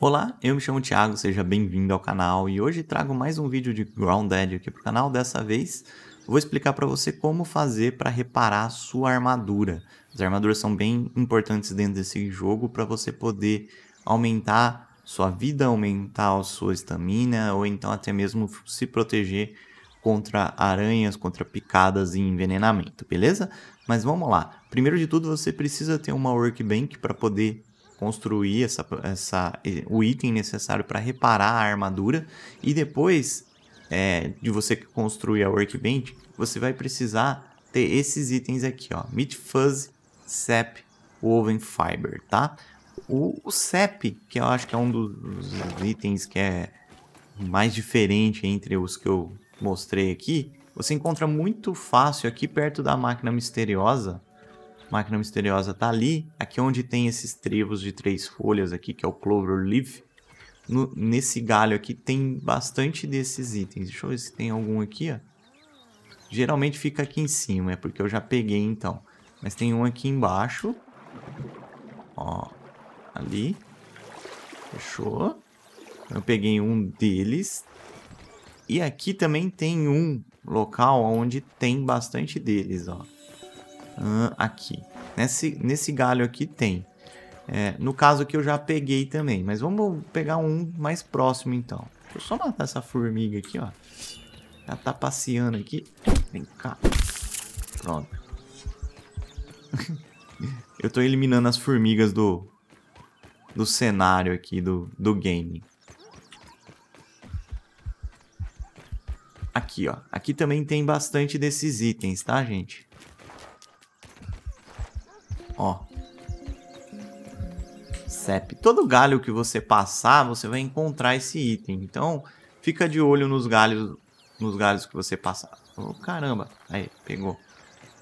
Olá, eu me chamo Thiago, seja bem-vindo ao canal e hoje trago mais um vídeo de Grounded aqui para o canal. Dessa vez vou explicar para você como fazer para reparar a sua armadura. As armaduras são bem importantes dentro desse jogo para você poder aumentar sua vida, aumentar a sua estamina ou então até mesmo se proteger contra aranhas, contra picadas e envenenamento, beleza? Mas vamos lá. Primeiro de tudo, você precisa ter uma workbench para poder construir essa, essa, o item necessário para reparar a armadura. E depois é, de você construir a workbench, você vai precisar ter esses itens aqui, ó. Meat Fuzz, Sap, Woven Fiber, tá? O, o Sap, que eu acho que é um dos itens que é mais diferente entre os que eu mostrei aqui, você encontra muito fácil aqui perto da máquina misteriosa, Máquina Misteriosa tá ali, aqui é onde tem esses trevos de três folhas aqui, que é o Clover Leaf. No, nesse galho aqui tem bastante desses itens. Deixa eu ver se tem algum aqui, ó. Geralmente fica aqui em cima, é porque eu já peguei então. Mas tem um aqui embaixo. Ó, ali. Fechou. Eu peguei um deles. E aqui também tem um local onde tem bastante deles, ó uh, aqui. Nesse, nesse galho aqui tem. É, no caso que eu já peguei também, mas vamos pegar um mais próximo então. Deixa eu só matar essa formiga aqui, ó. Ela tá passeando aqui. Vem cá. Pronto. eu tô eliminando as formigas do, do cenário aqui do, do game. Aqui, ó. Aqui também tem bastante desses itens, tá, gente? Ó. CEP. Todo galho que você passar, você vai encontrar esse item. Então, fica de olho nos galhos, nos galhos que você passar. Oh, caramba. Aí, pegou.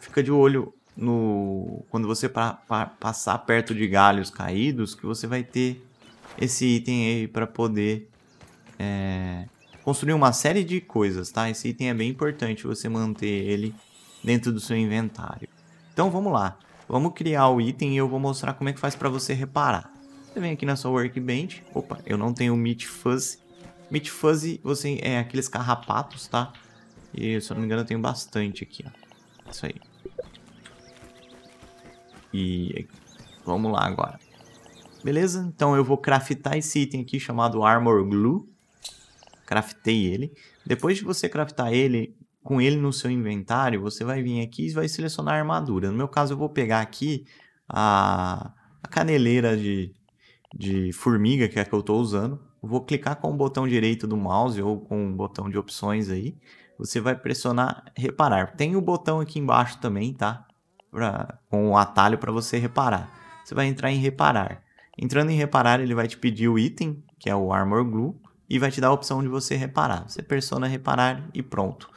Fica de olho no quando você pra, pra, passar perto de galhos caídos, que você vai ter esse item aí para poder é, construir uma série de coisas, tá? Esse item é bem importante você manter ele dentro do seu inventário. Então vamos lá. Vamos criar o item e eu vou mostrar como é que faz para você reparar. Você vem aqui na sua workbench. Opa, eu não tenho Meat Fuzzy. Meat Fuzzy você, é aqueles carrapatos, tá? E se eu não me engano eu tenho bastante aqui, ó. Isso aí. E vamos lá agora. Beleza? Então eu vou craftar esse item aqui chamado Armor Glue. Craftei ele. Depois de você craftar ele, com ele no seu inventário, você vai vir aqui e vai selecionar a armadura. No meu caso, eu vou pegar aqui a, a caneleira de, de formiga, que é a que eu estou usando. vou clicar com o botão direito do mouse ou com o botão de opções aí. Você vai pressionar reparar. Tem o botão aqui embaixo também, tá? Pra, com o atalho para você reparar. Você vai entrar em reparar. Entrando em reparar, ele vai te pedir o item, que é o Armor Glue, e vai te dar a opção de você reparar. Você pressiona reparar e pronto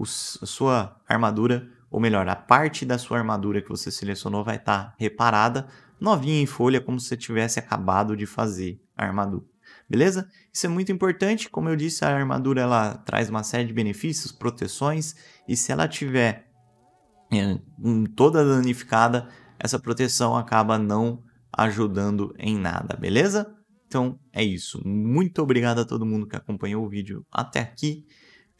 a sua armadura, ou melhor, a parte da sua armadura que você selecionou vai estar tá reparada, novinha em folha, como se você tivesse acabado de fazer a armadura. Beleza? Isso é muito importante, como eu disse, a armadura ela traz uma série de benefícios, proteções, e se ela tiver eh, toda danificada, essa proteção acaba não ajudando em nada, beleza? Então é isso. Muito obrigado a todo mundo que acompanhou o vídeo até aqui.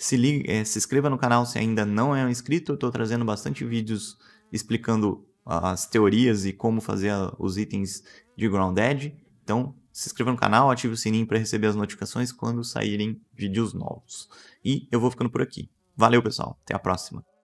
Se, liga, é, eh, se inscreva no canal se ainda não é inscrito. Estou trazendo bastante vídeos explicando as teorias e como fazer os itens de Grounded. Então, se inscreva no canal, ative o sininho para receber as notificações quando saírem vídeos novos. E eu vou ficando por aqui. Valeu, pessoal. Até a próxima.